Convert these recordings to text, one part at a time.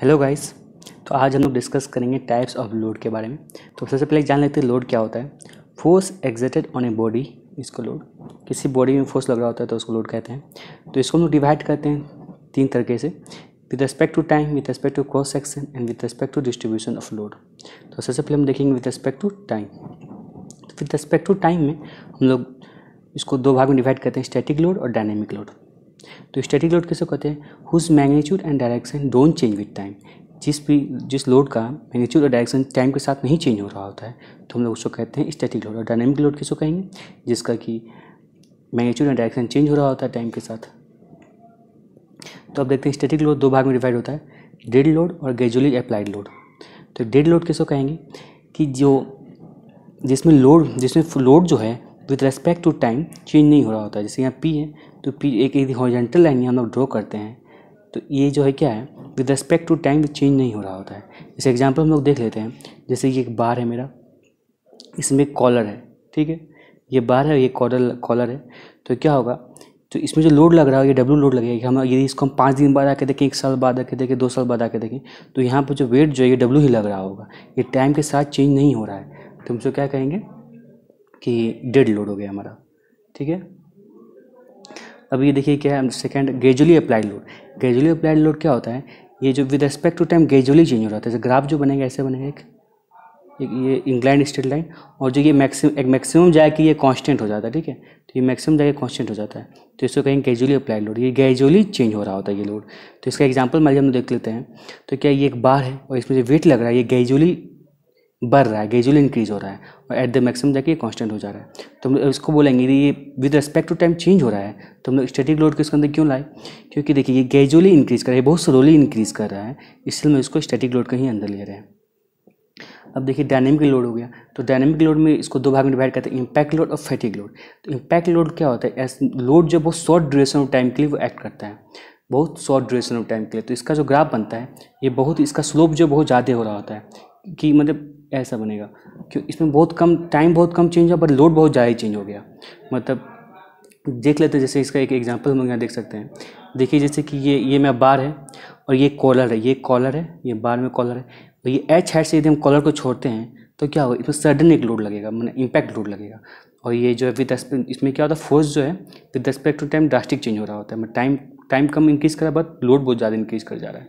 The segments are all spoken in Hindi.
हेलो गाइस तो आज हम लोग डिस्कस करेंगे टाइप्स ऑफ लोड के बारे में तो सबसे पहले जान लेते हैं लोड क्या होता है force exerted on a body इसको लोड किसी बॉडी में फोर्स लग रहा होता है तो उसको लोड कहते हैं तो इसको हम लोग डिवाइड करते हैं तीन तरीके से with respect to time with respect to cross section and with respect to distribution of load तो सबसे पहले हम देखेंगे with respect to time with respect to time में हम लोग इसको दो भाग में डिवाइड करते हैं स्टैटिक लोड और डायनेमिक लोड तो स्टैटिक लोड किसको कहते हैं whose magnitude and direction don't change with time जिस भी जिस लोड का मैग्नीट्यूड और डायरेक्शन टाइम के साथ नहीं चेंज हो रहा होता है तो हम लोग उसको कहते हैं स्टैटिक लोड और डायनेमिक लोड किसको कहेंगे जिसका कि मैग्नीट्यूड एंड डायरेक्शन चेंज हो रहा होता है टाइम के साथ तो अब देखते हैं स्टैटिक लोड दो भाग में डिवाइड होता है डेड लोड और ग्रेजुअली अप्लाइड लोड तो डेड लोड किसको कहेंगे कि जो जिसमें लोड जिसमें लोड जो है with respect to time change नहीं हो रहा होता है जैसे यहाँ पी है तो फिर एक एक हॉरिजेंटल लाइन हम लोग ड्रॉ करते हैं तो ये जो है क्या है with respect to time change नहीं हो रहा होता है जैसे एग्जाम्पल हम लोग देख लेते हैं जैसे ये एक बार है मेरा इसमें एक कॉलर है ठीक है ये बार है ये कॉलर कॉलर है तो क्या होगा तो इसमें जो लोड लग रहा है ये डब्ल्यू लोड लगेगा कि हम यदि इसको हम पाँच दिन बाद आके देखें एक साल बाद आके देखें दो साल बाद आके देखें तो यहाँ पर जो वेट जो है ये डब्ल्यू ही लग रहा होगा ये टाइम के साथ चेंज नहीं हो रहा है तो हम क्या कहेंगे कि डेड लोड हो गया हमारा ठीक है अब ये देखिए क्या है second gradually applied load gradually applied load क्या होता है ये जो with respect to time gradually change हो रहा है जैसे ग्राफ जो बनेगा ऐसे बनेगा एक ये इंग्लैंड स्टेट लाइन और जो ये मैक्सिम एक मैक्सिमम जाए कि ये कांस्टेंट हो जाता है ठीक है तो ये मैक्सिमम जाए कांस्टेंट हो जाता है तो इसको कहीं ग्रेजुअली अप्लाइड लोड ये ग्रेजुअली चेंज हो रहा होता है ये लोड तो इसका एग्जाम्पल मारिए हम देख लेते हैं तो क्या ये एक बार है और इसमें जो वेट लग रहा है ये ग्रेजुअली बढ़ रहा है ग्रेजुअली इंक्रीज हो रहा है और एट द मैक्सिमम जाके ये कॉन्स्टेंट हो जा रहा है तो हम लोग इसको बोलेंगे ये with respect to time change हो रहा है तो हम लोग स्टेटिक लोड को इसके अंदर क्यों लाए क्योंकि देखिए ये ग्रेजुअली इंक्रीज कर रहा है बहुत स्लोली इंक्रीज कर रहा है इसलिए हम इसको स्टेटिक लोड का ही अंदर ले रहे हैं अब देखिए डायनेमिक लोड हो गया तो डायनेमिक लोड में इसको दो भाग में डिवाइड करते हैं इम्पैक्ट लोड और फैटिक लोड तो इम्पैक्ट लोड क्या होता है लोड जो बहुत शॉर्ट ड्यूरेशन ऑफ टाइम के लिए वो एक्ट करता है बहुत शॉर्ट ड्यूरेशन ऑफ टाइम के लिए तो इसका जो ग्राफ बनता है ये बहुत इसका स्लोप जो बहुत ज़्यादा हो रहा होता है कि मतलब ऐसा बनेगा क्यों इसमें बहुत कम टाइम बहुत कम चेंज हुआ बट लोड बहुत ज़्यादा ही चेंज हो गया मतलब देख लेते हैं जैसे इसका एक एग्जाम्पल हम यहाँ देख सकते हैं देखिए जैसे कि ये ये मेरा बार है और ये कॉलर है ये कॉलर है ये बार में कॉलर है और ये एच हेड से यदि हम कॉलर को छोड़ते हैं तो क्या होगा इसमें सडन एक लोड लगेगा मैंने इम्पैक्ट लोड लगेगा और ये जो है विद इसमें क्या होता है फोर्स जो है with respect to time drastic change हो रहा होता है मैं टाइम टाइम कम इंक्रीज़ करा बट लोड बहुत ज़्यादा इंक्रीज़ कर जा रहा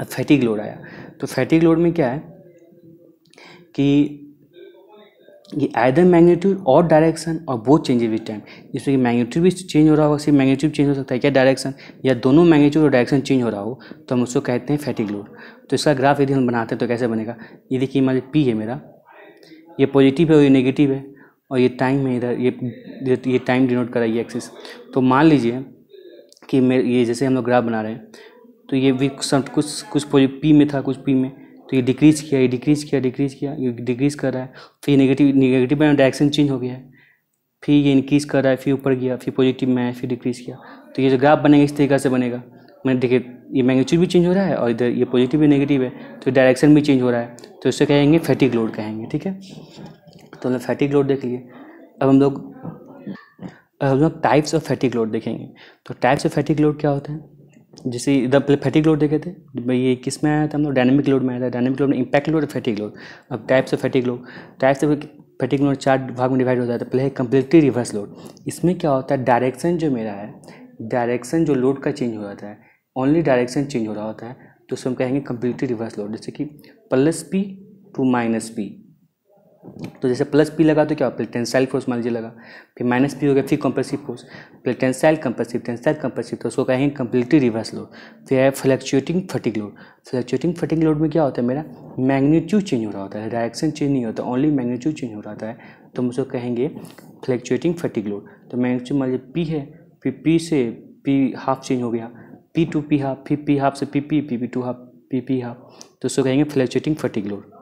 है फैटिक लोड आया तो फैटिक लोड में क्या है कि ये आयदर मैग्नीट्यूड और डायरेक्शन और बहुत चेंजेज विद टाइम जिसमें कि मैग्नीट्यूड भी चेंज हो रहा होगा सिर्फ मैग्नीट्यूड चेंज हो सकता है क्या डायरेक्शन या दोनों मैग्नीट्यूड और डायरेक्शन चेंज हो रहा हो तो हम उसको कहते हैं फैटिक लोड तो इसका ग्राफ यदि हम बनाते हैं तो कैसे बनेगा ये देखिए मान पी है मेरा ये पॉजिटिव है और ये नेगेटिव है और ये टाइम है इधर ये ये टाइम डिनोट करा ये एक्सिस तो मान लीजिए कि मेरे ये जैसे हम लोग ग्राफ बना रहे हैं तो ये भी कुछ कुछ पी में था कुछ पी में तो ये डिक्रीज किया ये डिक्रीज किया डिक्रीज किया ये डिक्रीज कर रहा है फिर ये नेगेटिव नेगेटिव में डायरेक्शन चेंज हो गया है फिर ये इंक्रीज़ कर रहा है फिर ऊपर गया फिर पॉजिटिव में आया फिर डिक्रीज़ किया तो ये जो ग्राफ बनेगा इस तरीके से बनेगा मैंने देखिए ये मैग्नीट्यूड भी चेंज हो रहा है और इधर ये पॉजिटिव भी नेगेटिव है तो डायरेक्शन भी चेंज हो रहा है तो इससे कहेंगे फैटिक लोड कहेंगे ठीक है तो हमने फैटिक लोड देख लिए अब हम लोग अब हम लोग टाइप्स ऑफ फैटिक लोड देखेंगे तो टाइप्स ऑफ फैटिक लोड क्या होते हैं जैसे इधर पहले फैटिक लोड देखे थे ये किस में आया था हम लोग डायनेमिक लोड में आया था डायनेमिक लोड में इंपैक्ट लोड और फैटिक लोड अब types of fatigue load types of fatigue load चार भाग में डिवाइड हो जाता है पहले कंप्लीटली रिवर्स लोड इसमें क्या होता है डायरेक्शन जो मेरा है डायरेक्शन जो लोड का चेंज हो जाता है ओनली डायरेक्शन चेंज हो रहा होता है तो उसमें हम कहेंगे कंप्लीटली रिवर्स लोड जैसे कि plus P to minus P तो जैसे प्लस पी लगा तो क्या होगा टेंसाइल फोर्स मान लीजिए लगा फिर माइनस पी हो गया फिर कंप्रेसिव फोर्स फिर टेंसाइल कंप्रेसिव टेंसाइल कंप्रेसिव तो उसको कहेंगे कंप्लीटली रिवर्स लोड फिर है fluctuating fatigue load fluctuating fatigue load में क्या होता है मेरा मैग्नीट्यूड चेंज हो रहा होता है डायरेक्शन चेंज नहीं होता ओनली मैग्नीट्यूड चेंज हो रहा होता है तो हम उसको कहेंगे फ्लक्चुएटिंग फटिक लोड तो मैग्नीट्यूड मान लीजिए पी है फिर पी से पी हाफ चेंज हो गया पी टू पी हाफ फिर पी हाफ से P P P P to half P P half तो उसको कहेंगे fluctuating fatigue load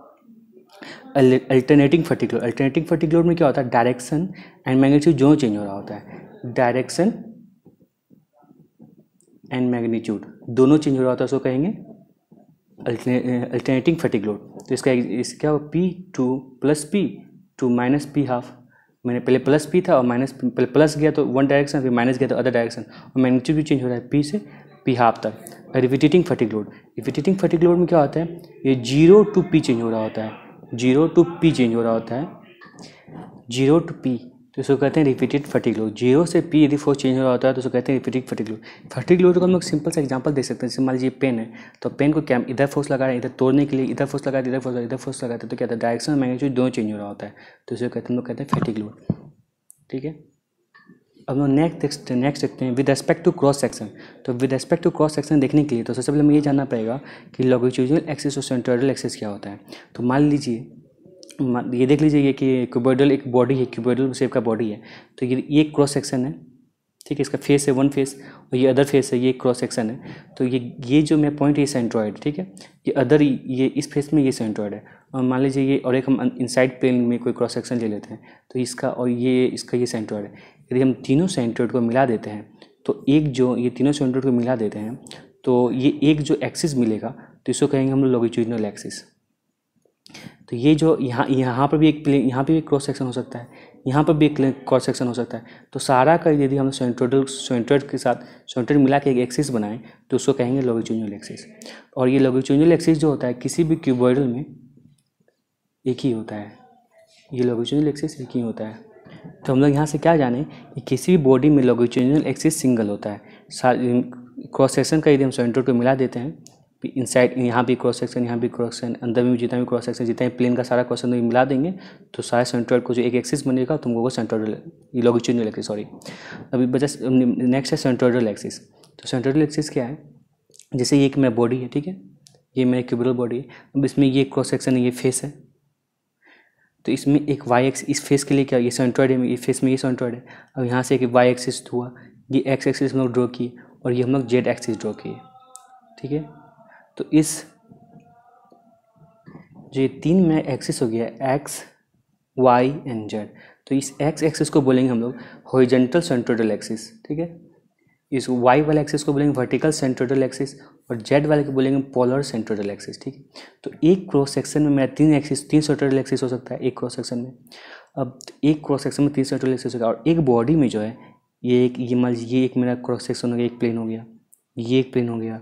alternating fatigue alternating fatigue में क्या होता है डायरेक्शन एंड मैग्नीट्यूड जो चेंज हो रहा होता है डायरेक्शन एंड मैग्नीट्यूड दोनों चेंज हो रहा होता है उसको कहेंगे अल्टरनेटिंग फटिक तो इसका इस क्या हो P to plus P to minus P half मैंने पहले प्लस पी था और माइनस पहले प्लस गया तो वन डायरेक्शन फिर माइनस गया तो अदर डायरेक्शन और मैग्नीट्यूड भी चेंज हो रहा है पी से पी हाफ तक रिविटेटिंग फटिक रिविटेटिंग रिपीटेटिंग में क्या होता है ये जीरो टू पी चेंज हो रहा होता है जीरो टू पी चेंज हो रहा होता है जीरो टू पी तो इसको कहते हैं रिपीटेड फटिक लोड जीरो से पी यदि फोर्स चेंज हो रहा होता है तो उसको कहते हैं repeated fatigue load fatigue load को हम लोग सिंपल सा एग्जांपल दे सकते हैं जैसे मान लीजिए पेन है तो पेन को क्या इधर फोर्स लगा रहे हैं इधर तोड़ने के लिए इधर फोर्स लगा इधर फोर्स इधर फोर्स लगाते तो क्या होता है डायरेक्शन मैंगेज दोनों चेंज हो रहा होता है तो इसको कहते हम लोग कहते हैं फटिक लोड ठीक है अब हम नेक्स्ट देखते नेक्स्ट देखते हैं with respect to cross section तो with respect to cross section देखने के लिए तो सबसे पहले हमें ये जानना पड़ेगा कि लॉगिट्यूजनल एक्सेस और सेंट्रोइडल एक्सेस क्या होता है तो मान लीजिए ये देख लीजिए कि क्यूबोइडल एक बॉडी है क्यूबोइडल शेप का बॉडी है तो ये ये क्रॉस सेक्शन है ठीक है इसका फेस है वन फेस और ये अदर फेस है ये क्रॉस सेक्शन है तो ये ये जो मेरा पॉइंट है ये सेंट्रॉइड ठीक है ये अदर ये इस फेस में ये सेंट्रॉइड है और मान लीजिए ये और एक हम इनसाइड प्लेन में कोई क्रॉस सेक्शन ले लेते हैं तो इसका और ये इसका ये सेंट्रॉइड है यदि हम तीनों सेंट्रोइड को मिला देते हैं तो एक जो ये तीनों सेंट्रोइड को मिला देते हैं तो ये एक जो एक्सिस मिलेगा तो इसको कहेंगे हम लोग लॉगिट्यूडनल एक्सिस तो ये जो यहाँ यहाँ पर भी एक प्लेन यहाँ पर भी क्रॉस सेक्शन हो सकता है यहाँ पर भी एक क्रॉस सेक्शन हो सकता है तो सारा का यदि हम सेंट्रोडल सेंट्रोड के साथ सेंट्रोइड मिला के एक एक्सिस बनाएं तो उसको कहेंगे लॉगिट्यूडनल एक्सिस और ये लॉगिट्यूडनल एक्सिस जो होता है किसी भी क्यूबॉइडल में एक ही होता है ये लॉगिट्यूडनल एक्सिस एक ही होता है तो हम लोग यहाँ से क्या जाने कि किसी भी बॉडी में लॉन्गिट्यूडिनल एक्सिस सिंगल होता है क्रॉस सेक्शन का यदि हम सेंटर को मिला देते हैं इन साइड यहाँ भी क्रॉस सेक्शन यहाँ भी क्रॉस सेक्शन अंदर भी जितना भी क्रॉस सेक्शन जितना भी प्लेन का सारा क्रॉस सेक्शन मिला देंगे तो सारे सेंट्रोइड को जो एक एक्सिस बनेगा तुम लोगों को सेंट्रोडल लॉन्गिट्यूडनल एक्सिस सॉरी अभी बचा नेक्स्ट है सेंट्रोडल एक्सिस तो सेंट्रोडल एक्सिस क्या है जैसे ये एक मेरा बॉडी है ठीक है ये मेरी क्यूबरल बॉडी है अब इसमें ये क्रॉस सेक्शन है ये फेस है तो इसमें एक वाई एक्स इस फेस के लिए क्या ये सेंट्रॉइड है इस फेस में ये सेंट्रॉइड है अब यहाँ से एक वाई एक्सिस हुआ ये एक्स एक्सिस हम लोग ड्रॉ किए और ये हम लोग जेड एक्सिस ड्रॉ किए ठीक है तो इस जो ये तीन में एक्सिस हो गया एक्स वाई एंड जेड तो इस एक्स एक्सिस को बोलेंगे हम लोग हॉरिजेंटल सेंट्रोडल एक्सिस ठीक है इस वाई वाले एक्सिस को बोलेंगे वर्टिकल सेंट्रोडल एक्सिस और जेड वाले को बोलेंगे पोलर सेंट्रोडल एक्सिस ठीक है तो एक क्रॉस सेक्शन में मेरा तीन एक्सिस तीन सेंट्रोडल एक्सिस हो सकता है एक क्रॉस सेक्शन में अब एक क्रॉस सेक्शन में तीन सेंट्रोडल एक्सिस हो गया और एक बॉडी में जो है ये एक ये मान ये एक मेरा क्रॉस सेक्शन हो गया एक प्लेन हो गया ये एक प्लेन हो गया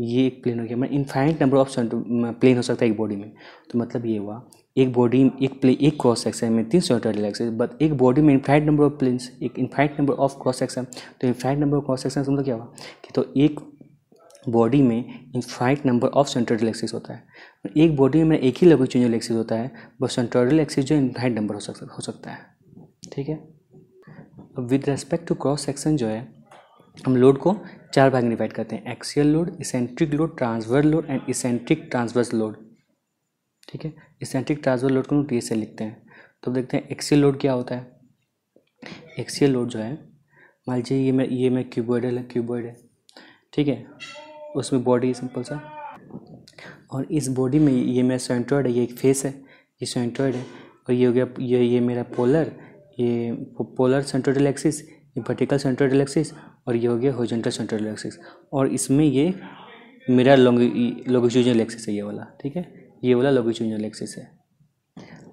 ये एक प्लेन हो गया मैं इन्फाइनाइट नंबर ऑफ प्लेन हो सकता है एक बॉडी में तो मतलब ये हुआ एक बॉडी एक प्ले एक क्रॉस सेक्शन में तीन सौ रिलैक्स बट एक बॉडी में इनफाइट नंबर ऑफ प्लेन्स एक infinite number of cross section तो infinite number of cross section मतलब क्या हुआ कि तो एक बॉडी में infinite number of central axis होता है एक बॉडी में एक ही लॉन्गिट्यूडनल एक्सिस होता है बट सेंट्रोडल एक्सिस जो इन्फाइट नंबर हो सकता हो सकता है ठीक है अब with respect to cross section जो है हम लोड को चार भाग में डिवाइड करते हैं axial load eccentric load transverse load and eccentric transverse load ठीक है इसेंट्रिक ट्रांसवर लोड को टी लिखते हैं तो देखते हैं एक्सियल लोड क्या होता है एक्सियल लोड जो है मान लीजिए ये मैं ये मैं क्यूबॉइड है क्यूबॉइड है ठीक है उसमें बॉडी सिंपल सा और इस बॉडी में ये मेरा सेंट्रॉइड है ये एक फेस है ये सेंट्रॉइड है और ये हो गया ये ये मेरा पोलर ये पोलर सेंट्रोइडल एक्सिस ये वर्टिकल सेंट्रोइडल एक्सिस और ये हो गया होजेंटल सेंट्रोइडल एक्सिस और इसमें ये मेरा लॉन्ग लॉन्गिट्यूजनल एक्सिस है ये वाला ठीक है ये वाला लॉन्गिट्यूडनल एक्सिस है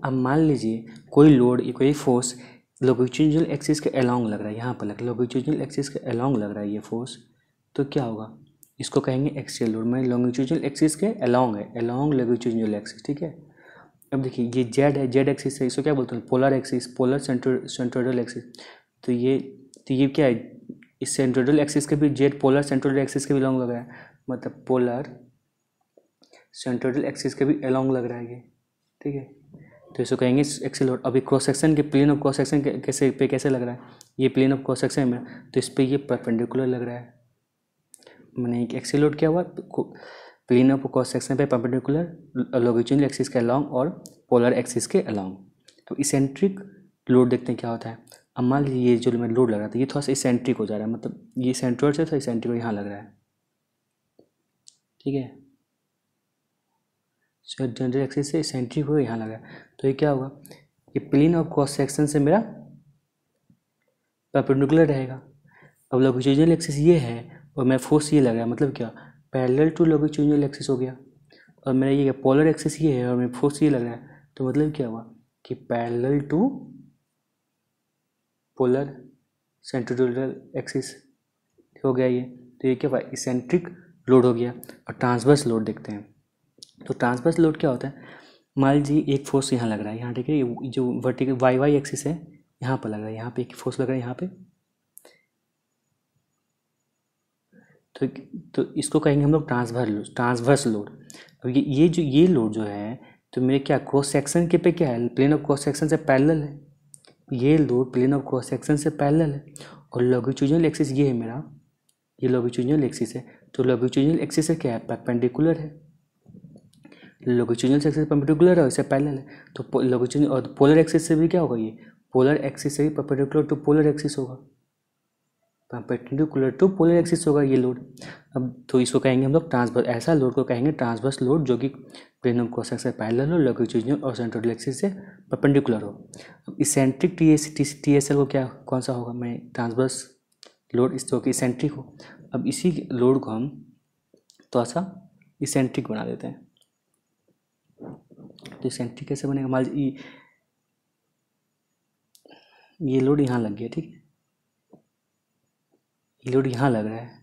अब मान लीजिए कोई लोड कोई फोर्स लॉन्गिट्यूडनल एक्सिस के अलोंग लग रहा है यहाँ पर लग लॉन्गिट्यूडनल एक्सिस के अलोंग लग रहा है ये फोर्स तो क्या होगा इसको कहेंगे एक्सियल लोड मैं लॉन्गिट्यूडनल एक्सिस के अलोंग है अलोंग लॉन्गिट्यूडनल एक्सिस ठीक है अब देखिए ये जेड है जेड एक्सिस है इसको क्या बोलते हैं polar axis polar centroidal axis तो ये तो ये क्या है इस सेंट्रोडल एक्सिस के भी जेड पोलर सेंट्रोडल एक्सिस के भी लॉन्ग लग रहा है मतलब पोलर सेंट्रोइडल एक्सिस के भी अलॉन्ग लग रहा है ये ठीक है तो इसको कहेंगे एक्सिल रोड अभी क्रॉस सेक्शन के प्लेन ऑफ क्रॉस सेक्शन कैसे पे कैसे लग रहा है ये प्लेन ऑफ क्रॉस सेक्शन में तो इस पर ये परपेंडिकुलर लग रहा है मैंने एक्सिल रोड क्या हुआ प्लेन ऑफ क्रॉस सेक्शन पे परपेंडिकुलर लॉगिट्यूनल एक्सिस के अलॉन्ग और पोलर एक्सिस के अलॉन्ग तो इसेंट्रिक लोड देखते हैं क्या होता है अब मान लीजिए ये जो मैं लोड लग रहा था ये थोड़ा सा इसेंट्रिक हो जा रहा है मतलब ये सेंट्रोइड से थोड़ा इसेंट्रिक यहाँ लग रहा है ठीक है सो जनरल एक्सिस से सेंट्रिक हो यहाँ लगा तो ये क्या होगा ये प्लेन ऑफ क्रॉस सेक्शन से मेरा परपेंडिकुलर रहेगा अब लॉन्गिट्यूडनल एक्सिस ये है और मैं फोर्स ये लगाया मतलब क्या पैरेलल टू लॉन्गिट्यूडनल एक्सिस हो गया और मेरा ये पोलर एक्सिस ये है और मैं फोर्स ये लग रहा है तो मतलब क्या हुआ कि parallel to polar centroidal axis हो गया ये तो ये क्या हुआ इसेंट्रिक लोड हो गया और ट्रांसवर्स लोड देखते हैं तो ट्रांसवर्स लोड क्या होता है मान लीजिए एक फोर्स यहाँ लग रहा है यहाँ ठीक है जो वर्टिकल वाई वाई एक्सिस है यहाँ पर लग रहा है यहाँ पे एक फोर्स लग रहा है यहाँ पे तो तो इसको कहेंगे हम लोग ट्रांसवर लोड ट्रांसवर्स लोड अब ये ये जो ये लोड जो है तो मेरे क्या क्रॉस सेक्शन के पे क्या है प्लेन ऑफ क्रॉस सेक्शन से पैरेलल है ये load plane of cross section से पैरेलल है और लॉगिट्यूजनल एक्सिस ये है मेरा ये लॉगिट्यूजनल एक्सिस है तो लॉगिट्यूजनल एक्सिस से क्या है परपेंडिकुलर है लोकेचुनल एक्सिस परपेंडिकुलर है इससे पहले है तो लोकेचुनल और पोलर एक्सिस से भी क्या होगा ये पोलर एक्सिस से भी परपेंडिकुलर टू पोलर एक्सिस होगा परपेंडिकुलर टू पोलर एक्सिस होगा ये लोड अब तो इसको कहेंगे हम लोग ट्रांसवर्स ऐसा लोड को कहेंगे ट्रांसवर्स लोड जो कि प्लेन ऑफ क्रॉस से पैरेलल हो लॉगिट्यूडिनल और सेंट्रल एक्सिस से परपेंडिकुलर हो अब eccentric T S T T S L को क्या कौन सा होगा मैं ट्रांसवर्स लोड इस जो कि इसेंट्रिक हो अब इसी लोड को हम थोड़ा सा इसेंट्रिक बना देते हैं तो इसका एंट्री कैसे बनेगा मान लीजिए ये लोड यहाँ लग गया ठीक है ये लोड यहाँ लग रहा है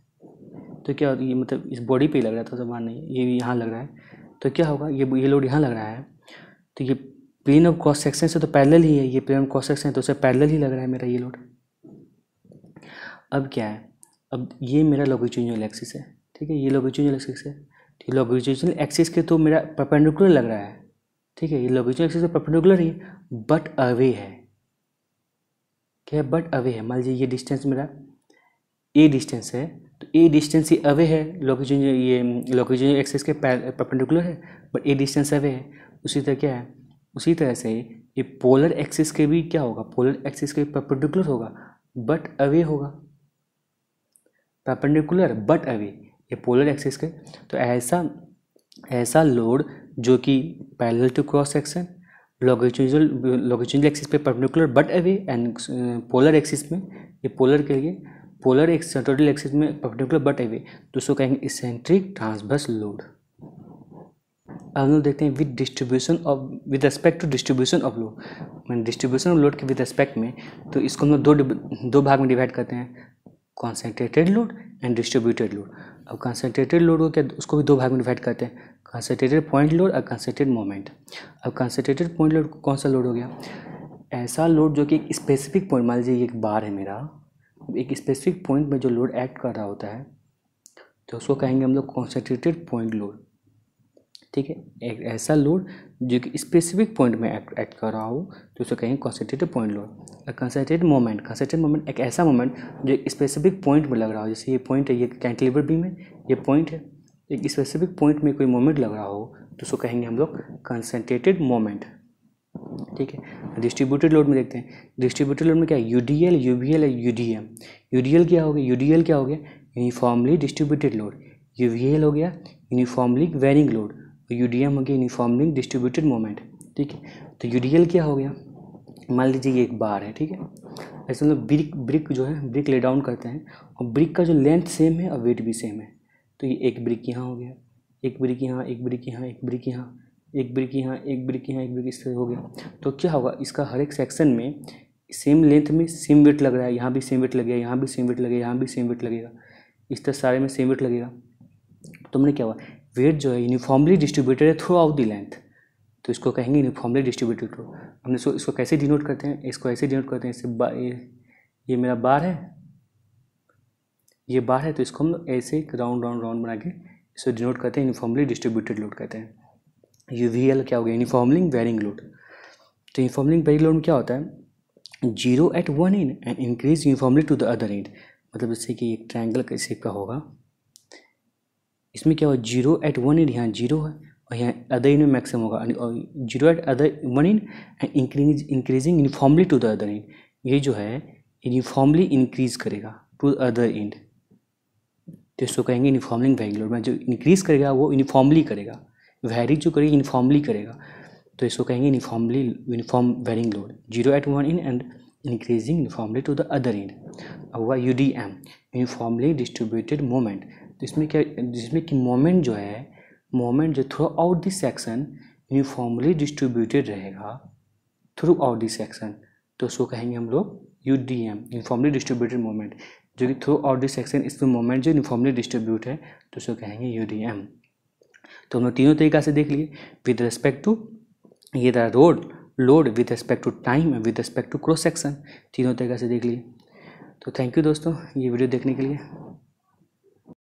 तो क्या ये मतलब इस बॉडी पे लग रहा था तो नहीं ये यहाँ लग रहा है तो क्या होगा ये ये लोड यहाँ लग रहा है तो ये प्लेन ऑफ क्रॉस सेक्शन से तो पैरेलल ही है ये प्लेन ऑफ क्रॉस सेक्शन है तो उसे पैरेलल ही लग रहा है मेरा ये लोड अब क्या है अब ये मेरा लॉगिट्यूजनल एक्सिस है ठीक है ये लॉगिट्यूजनल एक्सिस है तो लॉगिट्यूजनल एक्सिस के तो मेरा परपेंडिकुलर लग रहा है ठीक है ये लोकेशन एक्सिस से परपेंडिकुलर ही बट अवे है क्या है बट अवे है मान लीजिए ये डिस्टेंस मेरा ए डिस्टेंस है तो ए डिस्टेंस ही अवे है लोकेशन ये लोकेशन एक्सिस के परपेंडिकुलर है बट ए डिस्टेंस अवे है उसी तरह क्या है उसी तरह से ये पोलर एक्सिस के भी क्या होगा पोलर एक्सिस के परपेंडिकुलर होगा बट अवे होगा परपेंडिकुलर बट अवे ये पोलर एक्सिस के तो ऐसा ऐसा लोड जो कि parallel to cross section longitudinal longitudinal axis पे perpendicular but away and polar axis में ये पोलर के लिए पोलर एक्सटोटल एक्सिस में परपेंडिकुलर बट अवे तो उसको कहेंगे इसेंट्रिक ट्रांसवर्स लोड अब हम लोग देखते हैं with distribution of with respect to distribution of load मैंने डिस्ट्रीब्यूशन ऑफ लोड के विद रेस्पेक्ट में तो इसको हम लोग दो दो भाग में डिवाइड करते हैं concentrated load and distributed load अब कंसनट्रेटेड लोड को क्या उसको भी दो भाग में डिवाइड करते हैं कंसनट्रेटेड पॉइंट लोड और कंसनट्रेटेड मोमेंट अब कंसनट्रेटेड पॉइंट लोड कौन सा लोड हो गया ऐसा लोड जो कि एक स्पेसिफिक पॉइंट मान लीजिए एक बार है मेरा एक स्पेसिफिक पॉइंट में जो लोड एक्ट कर रहा होता है तो उसको कहेंगे हम लोग कॉन्सनट्रेटेड पॉइंट लोड ठीक है एक ऐसा लोड जो कि स्पेसिफिक पॉइंट में एक्ट एक्ट कर रहा हो तो उसे कहेंगे कॉन्सेंट्रेटेड पॉइंट लोड और कंसेंट्रेटेड मोमेंट कंसेंट्रेटेड मोमेंट एक ऐसा मोमेंट जो एक स्पेसिफिक पॉइंट में लग रहा हो जैसे ये पॉइंट है ये कैंटिलीवर बीम है ये पॉइंट है एक स्पेसिफिक पॉइंट में कोई मोमेंट लग रहा हो तो उसको कहेंगे हम लोग कंसेंट्रेटेड मोमेंट ठीक है डिस्ट्रीब्यूटेड लोड में देखते हैं डिस्ट्रीब्यूटेड लोड में क्या है U D L U B L U D M U D L क्या हो गया यू डी एल क्या हो गया uniformly distributed load U V L हो गया uniformly varying load D UDM हो गया यूनिफॉर्मली डिस्ट्रीब्यूटेड मोमेंट ठीक है तो यूडीएल क्या हो गया मान लीजिए ये एक बार है ठीक है ऐसे मतलब ब्रिक ब्रिक जो है ब्रिक ले डाउन करते हैं और ब्रिक का जो लेंथ सेम है और वेट भी सेम है तो ये एक ब्रिक यहाँ हो गया एक ब्रिक यहाँ एक ब्रिक यहाँ एक ब्रिक यहाँ एक ब्रिक यहाँ एक ब्रिक यहाँ एक ब्रिक इससे हो गया तो क्या होगा इसका हर एक सेक्शन में सेम लेंथ में सेम वेट लग रहा है यहाँ भी सेम वेट लगेगा यहाँ भी सेम वेट लगेगा यहाँ भी सेम वेट लगेगा इस तरह सारे में सेम वेट लगेगा तो क्या हुआ वेट जो है यूनिफॉर्मली डिस्ट्रीब्यूटेड है थ्रू आउट दी लेंथ तो इसको कहेंगे यूनिफॉर्मली डिस्ट्रीब्यूटेड हो हमने इसको इसको कैसे डिनोट करते हैं इसको ऐसे डिनोट करते हैं इससे ये, ये मेरा बार है ये बार है तो इसको हम ऐसे एक राउंड राउंड राउंड बना के इसको डिनोट करते हैं यूनिफॉर्मली डिस्ट्रीब्यूटेड लोड कहते हैं यू वी एल क्या हो गया यूनिफॉर्मलिंग वेरिंग लोड तो यूनिफॉर्मलिंग वेरिंग लोड में क्या होता है zero at one end increase uniformly to the other end मतलब जैसे कि एक ट्रायंगल का होगा इसमें क्या हुआ जीरो एट वन इन यहाँ जीरो है और यहाँ अदर इन में मैक्सिमम होगा zero at other one in end increase increasing uniformly to the other end ये जो है यूनिफॉर्मली इंक्रीज करेगा टू अदर इंड तो इसको कहेंगे यूनिफॉर्मली वैंगलोर में जो इंक्रीज करेगा वो यूनिफॉर्मली करेगा वेरी जो करेगा यूनिफॉर्मली करेगा तो इसको कहेंगे uniformly uniform varying load zero at one in end increasing uniformly to the other end अब हुआ U D M uniformly distributed moment तो इसमें क्या जिसमें कि मोमेंट जो है मोमेंट जो throughout this section uniformly distributed रहेगा थ्रू आउट दिस सेक्शन तो उसको कहेंगे हम लोग U D M uniformly distributed moment जो कि थ्रू आउट दिस सेक्शन इसमें मोमेंट जो यूनिफॉर्मली डिस्ट्रीब्यूट है तो उसको कहेंगे यू डी एम तो हम लोग तीनों तरीका से देख लिए विद रेस्पेक्ट टू ये the road load with respect to time with respect to cross section तीनों तरीका से देख लिए तो थैंक यू दोस्तों ये वीडियो देखने के लिए